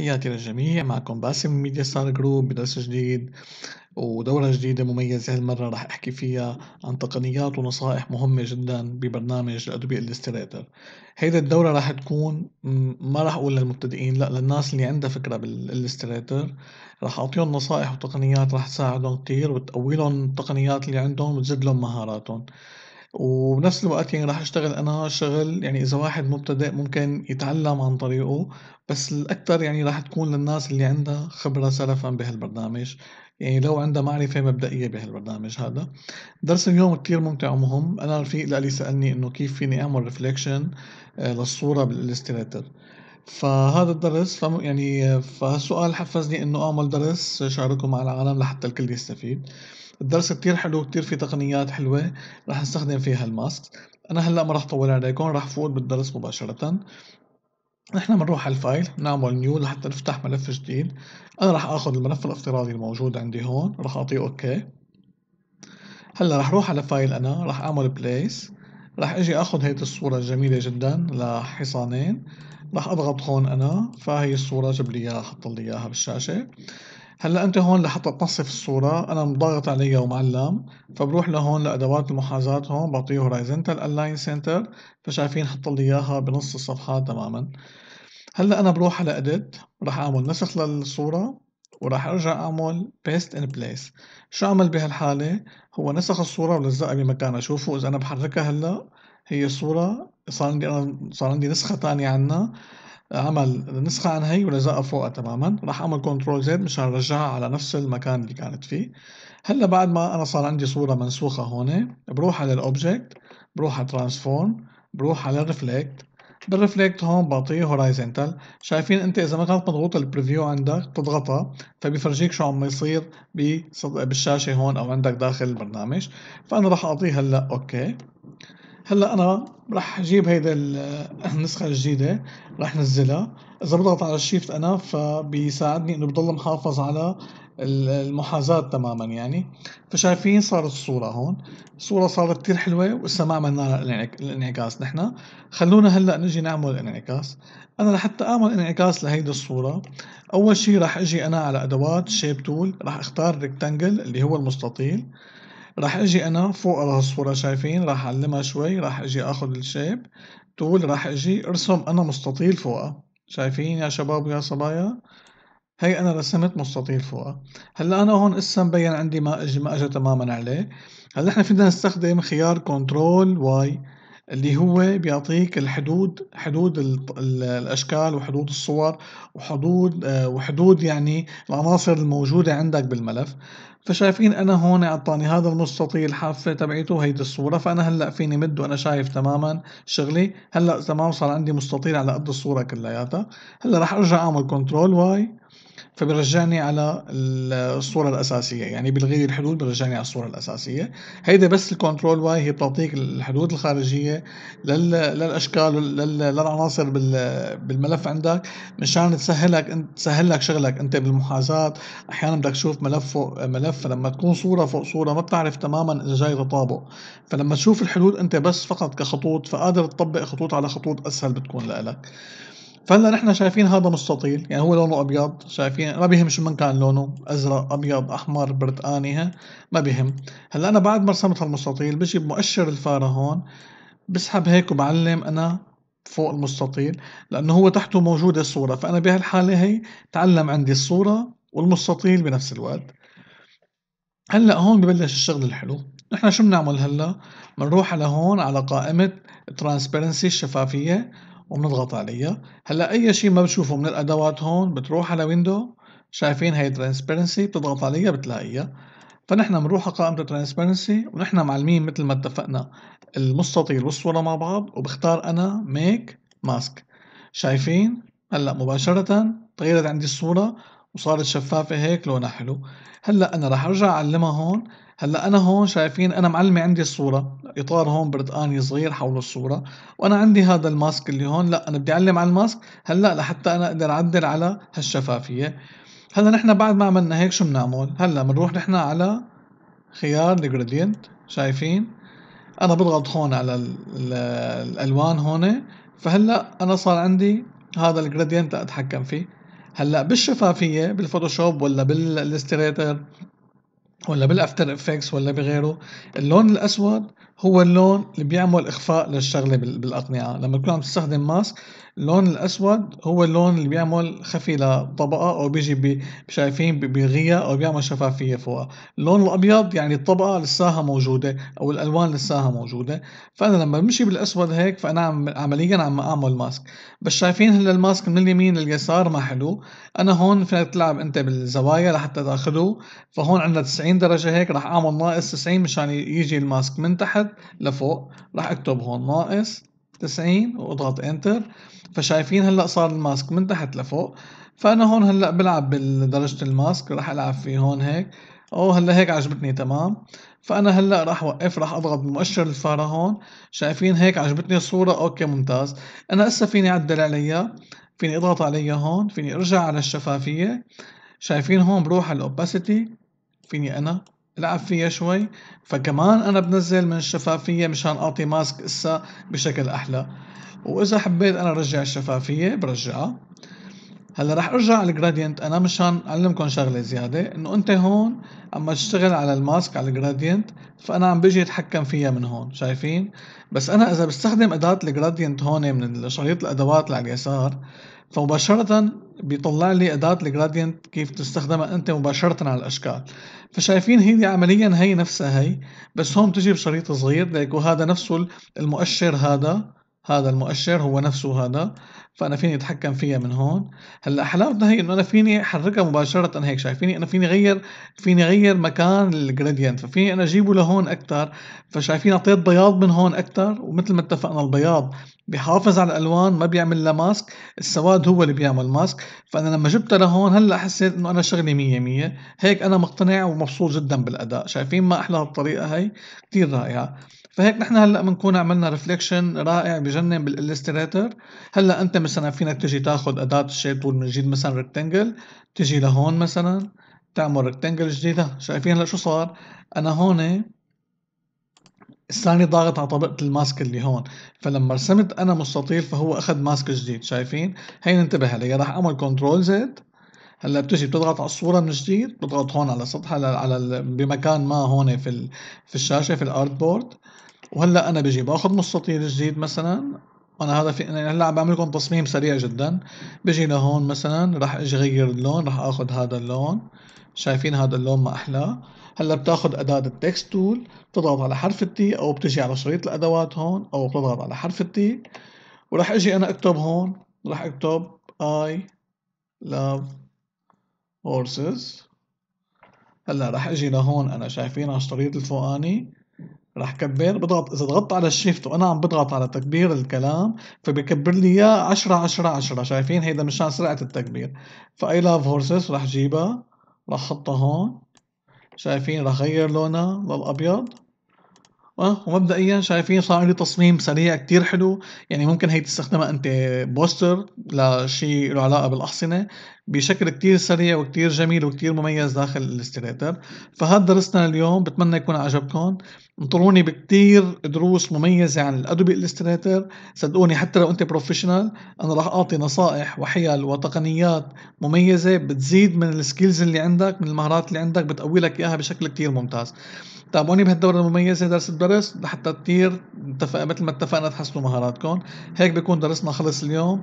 تحياتي للجميع معكم باسم من ميديا ستار جروب بدرس جديد ودورة جديدة مميزة هالمرة رح أحكي فيها عن تقنيات ونصائح مهمة جدا ببرنامج ادوبي إلستريتر هيدي الدورة رح تكون ما رح أقول للمبتدئين لا للناس اللي عندها فكرة بالإلستريتر رح أعطيهم نصائح وتقنيات رح تساعدهم كتير وتقوي لهم التقنيات اللي عندهم وتزيد لهم مهاراتهم وبنفس الوقت يعني راح اشتغل انا شغل يعني اذا واحد مبتدئ ممكن يتعلم عن طريقه بس الاكثر يعني راح تكون للناس اللي عندها خبره سلفا بهالبرنامج يعني لو عندها معرفة مبدئية بهالبرنامج هذا درس اليوم كتير ممتع ومهم أنا رفيق لألي سألني إنه كيف فيني أعمل ريفليكشن آه، للصورة بالإلستريتر فهذا الدرس فم يعني آه، فهالسؤال حفزني إنه أعمل درس شاركه مع العالم لحتى الكل يستفيد الدرس كتير حلو كتير في تقنيات حلوة رح نستخدم فيها الماسك أنا هلأ ما رح طول عليكم رح فوت بالدرس مباشرة نحن بنروح على الفايل نعمل نيو لحتى نفتح ملف جديد أنا رح آخذ الملف الافتراضي الموجود عندي هون رح أعطيه أوكي هلا رح روح على فايل أنا رح أعمل بليس رح أجي آخذ هيدي الصورة الجميلة جدا لحصانين رح أضغط هون أنا فهي الصورة جاب لي إياها حط لي إياها بالشاشة هلا انت هون لحتى تنصف الصورة انا مضغط عليها ومعلم فبروح لهون لادوات المحاذاة هون بعطيه هورايزنتال الاين سنتر فشايفين حط لي اياها بنص الصفحة تماما هلا انا بروح على اديت راح اعمل نسخ للصورة وراح ارجع اعمل بيست ان بليس شو اعمل بهالحالة هو نسخ الصورة ولزقها بمكانها شوفوا اذا انا بحركها هلا هي الصورة صار عندي انا صار عندي نسخة تانية عنها عمل نسخة عن هي ولزقها فوقها تماما راح أعمل كنترول زد مشان أرجعها على نفس المكان اللي كانت فيه هلا بعد ما أنا صار عندي صورة منسوخة هون بروح على الأوبجكت بروح على ترانسفورم بروح على ريفلكت بالريفلكت هون بعطيه هورايزنتال شايفين انت اذا ما كانت مضغوطه البريفيو عندك تضغطها فبيفرجيك شو عم يصير بالشاشه هون او عندك داخل البرنامج فانا راح اعطيه هلا اوكي هلا انا راح اجيب هيدا النسخه الجديده راح نزلها اذا بضغط على الشيفت انا فبيساعدني انه بضل محافظ على المحاذاة تماما يعني فشايفين صارت الصورة هون الصورة صارت كتير حلوة ولسه ما عملنا الانعكاس نحن خلونا هلأ نجي نعمل انعكاس أنا لحتى أعمل انعكاس لهيدي الصورة أول شي راح أجي أنا على أدوات شيب تول راح أختار ريكتانجل اللي هو المستطيل راح اجي انا فوق هالصورة شايفين راح اعلمها شوي راح اجي اخد الشيب تول راح اجي ارسم انا مستطيل فوقها شايفين يا شباب ويا صبايا هي انا رسمت مستطيل فوقها هلا انا هون اسا مبين عندي ما اجى ما اجى تماما عليه هلا احنا فينا نستخدم خيار كنترول واي اللي هو بيعطيك الحدود حدود الاشكال وحدود الصور وحدود آه، وحدود يعني العناصر الموجوده عندك بالملف فشايفين انا هون اعطاني هذا المستطيل حافه تبعيته هيدي الصوره فانا هلا فيني مد وانا شايف تماما شغلي هلا تمام صار عندي مستطيل على قد الصوره كلياتها هلا رح ارجع اعمل كنترول واي فبرجعني على الصورة الأساسية يعني بلغي لي الحدود برجعني على الصورة الأساسية هيدا بس الكنترول واي هي بتعطيك الحدود الخارجية للأشكال للعناصر بالملف عندك مشان تسهلك تسهل لك شغلك أنت بالمحاذاة أحيانا بدك تشوف ملف فوق ملف فلما تكون صورة فوق صورة ما بتعرف تماما إذا جاي تطابق فلما تشوف الحدود أنت بس فقط كخطوط فقادر تطبق خطوط على خطوط أسهل بتكون لإلك فهلا نحن شايفين هذا مستطيل يعني هو لونه ابيض شايفين ما بيهم شو من كان لونه ازرق ابيض احمر برتقاني ما بيهم هلا انا بعد ما رسمت هالمستطيل بجي بمؤشر الفاره هون بسحب هيك وبعلم انا فوق المستطيل لانه هو تحته موجوده الصوره فانا بهالحاله هي تعلم عندي الصوره والمستطيل بنفس الوقت هلا هون ببلش الشغل الحلو نحن شو بنعمل هلا بنروح على هون على قائمه ترانسبيرنسي الشفافيه وبنضغط عليها هلا اي شيء ما بتشوفه من الادوات هون بتروح على ويندو شايفين هي ترانسبيرنسي بتضغط عليها بتلاقيها فنحن بنروح على قائمة ترانسبيرنسي ونحن معلمين مثل ما اتفقنا المستطيل والصورة مع بعض وبختار أنا ميك ماسك شايفين هلا مباشرة تغيرت عندي الصورة وصارت شفافة هيك لونها حلو هلا انا راح ارجع اعلمها هون هلا انا هون شايفين انا معلمة عندي الصورة اطار هون برتقاني صغير حول الصورة وانا عندي هذا الماسك اللي هون لا انا بدي اعلم على الماسك هلا لحتى انا اقدر اعدل على هالشفافية هلا نحن بعد ما عملنا هيك شو بنعمل هلا بنروح نحن على خيار الجرادينت شايفين انا بضغط هون على الالوان هون فهلا انا صار عندي هذا الجرادينت اتحكم فيه هلا بالشفافيه بالفوتوشوب ولا بالاستريتر ولا بالافتر افكس ولا بغيره اللون الاسود هو اللون اللي بيعمل اخفاء للشغله بالاقنعه لما تكون عم تستخدم ماسك اللون الاسود هو اللون اللي بيعمل خفي لطبقه او بيجي شايفين بيغيها او بيعمل شفافيه فوقها اللون الابيض يعني الطبقه لساها موجوده او الالوان لساها موجوده فانا لما بمشي بالاسود هيك فانا عمليا عم اعمل ماسك بس شايفين هلا الماسك من اليمين لليسار ما حلو انا هون فيك تلعب انت بالزوايا لحتى تاخذه فهون عندنا 90 درجه هيك راح اعمل ناقص 90 مشان يجي الماسك من تحت لفوق راح اكتب هون ناقص 90 واضغط انتر فشايفين هلا صار الماسك من تحت لفوق فانا هون هلا بلعب بدرجه الماسك راح العب فيه هون هيك او هلا هيك عجبتني تمام فانا هلا راح اوقف راح اضغط بمؤشر الفاره هون شايفين هيك عجبتني الصوره اوكي ممتاز انا هسه فيني اعدل عليها فيني اضغط عليها هون فيني ارجع على الشفافيه شايفين هون بروح على الاوباسيتي فيني انا العب فيها شوي فكمان انا بنزل من الشفافيه مشان اعطي ماسك اسا بشكل احلى واذا حبيت انا ارجع الشفافيه برجعها هلا رح ارجع على الجراديانت انا مشان اعلمكم شغله زياده انه انت هون اما تشتغل على الماسك على الجراديانت فانا عم بيجي اتحكم فيها من هون شايفين بس انا اذا بستخدم اداه الجراديانت هون من شريط الادوات اللي على اليسار فمباشرة بيطلع لي أداة الجراديانت كيف تستخدمها أنت مباشرة على الأشكال فشايفين هي عمليا هي نفسها هي بس هون تجي بشريط صغير ليكو هذا نفسه المؤشر هذا هذا المؤشر هو نفسه هذا فانا فيني اتحكم فيها من هون هلا حلاوتنا هي انه انا فيني احركها مباشره هيك شايفيني انا فيني غير فيني غير مكان الجراديانت ففيني انا اجيبه لهون اكثر فشايفين اعطيت بياض من هون اكثر ومثل ما اتفقنا البياض بحافظ على الالوان ما بيعمل لها ماسك السواد هو اللي بيعمل ماسك فانا لما جبتها لهون هلا حسيت انه انا شغلي مية مية هيك انا مقتنع ومبسوط جدا بالاداء شايفين ما احلى الطريقه هي كثير رائعه فهيك نحن هلا بنكون عملنا ريفليكشن رائع بجنن بالالستريتر هلا انت مثلا فينك تجي تاخذ اداه الشيب تول من جديد مثلا ريكتانجل تجي لهون مثلا تعمل ريكتانجل جديده شايفين هلا شو صار انا هون الثاني ضاغط على طبقة الماسك اللي هون فلما رسمت انا مستطيل فهو اخذ ماسك جديد شايفين هي ننتبه عليها راح اعمل كنترول زد هلا بتجي بتضغط على الصورة من جديد بتضغط هون على سطح على ال... بمكان ما هون في ال... في الشاشة في الارت بورد وهلا انا بجي باخذ مستطيل جديد مثلا انا هذا في يعني هلا عم بعمل لكم تصميم سريع جدا بجي لهون مثلا راح اجي غير اللون راح اخذ هذا اللون شايفين هذا اللون ما احلى هلا بتاخذ اداه التكست تول بتضغط على حرف التي او بتجي على شريط الادوات هون او بتضغط على حرف التي وراح اجي انا اكتب هون راح اكتب I love horses هلا راح اجي لهون انا شايفين على الشريط الفوقاني راح كبر بضغط اذا ضغطت على الشيفت وانا عم بضغط على تكبير الكلام فبكبر لي اياه 10 10 10 شايفين هيدا مشان سرعه التكبير فاي لاف هورسز رح جيبها راح احطها هون شايفين رح غير لونها للابيض آه ومبدئيا شايفين صار لي تصميم سريع كتير حلو يعني ممكن هي تستخدمها انت بوستر لشيء له علاقه بالاحصنه بشكل كتير سريع وكتير جميل وكتير مميز داخل الاستريتر فهذا درسنا اليوم بتمنى يكون عجبكم انطروني بكتير دروس مميزة عن الادوبي الاستريتر صدقوني حتى لو انت بروفيشنال انا راح اعطي نصائح وحيل وتقنيات مميزة بتزيد من السكيلز اللي عندك من المهارات اللي عندك بتقوي لك اياها بشكل كتير ممتاز تابعوني بهالدورة المميزة درس الدورة المدارس لحتى تطير اتفق مثل ما اتفقنا تحسنوا مهاراتكم هيك بيكون درسنا خلص اليوم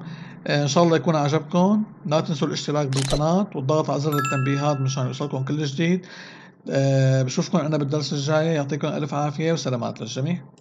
ان شاء الله يكون عجبكم لا تنسوا الاشتراك بالقناة والضغط على زر التنبيهات مشان يوصلكم كل جديد بشوفكم انا بالدرس الجاي يعطيكم الف عافية وسلامات للجميع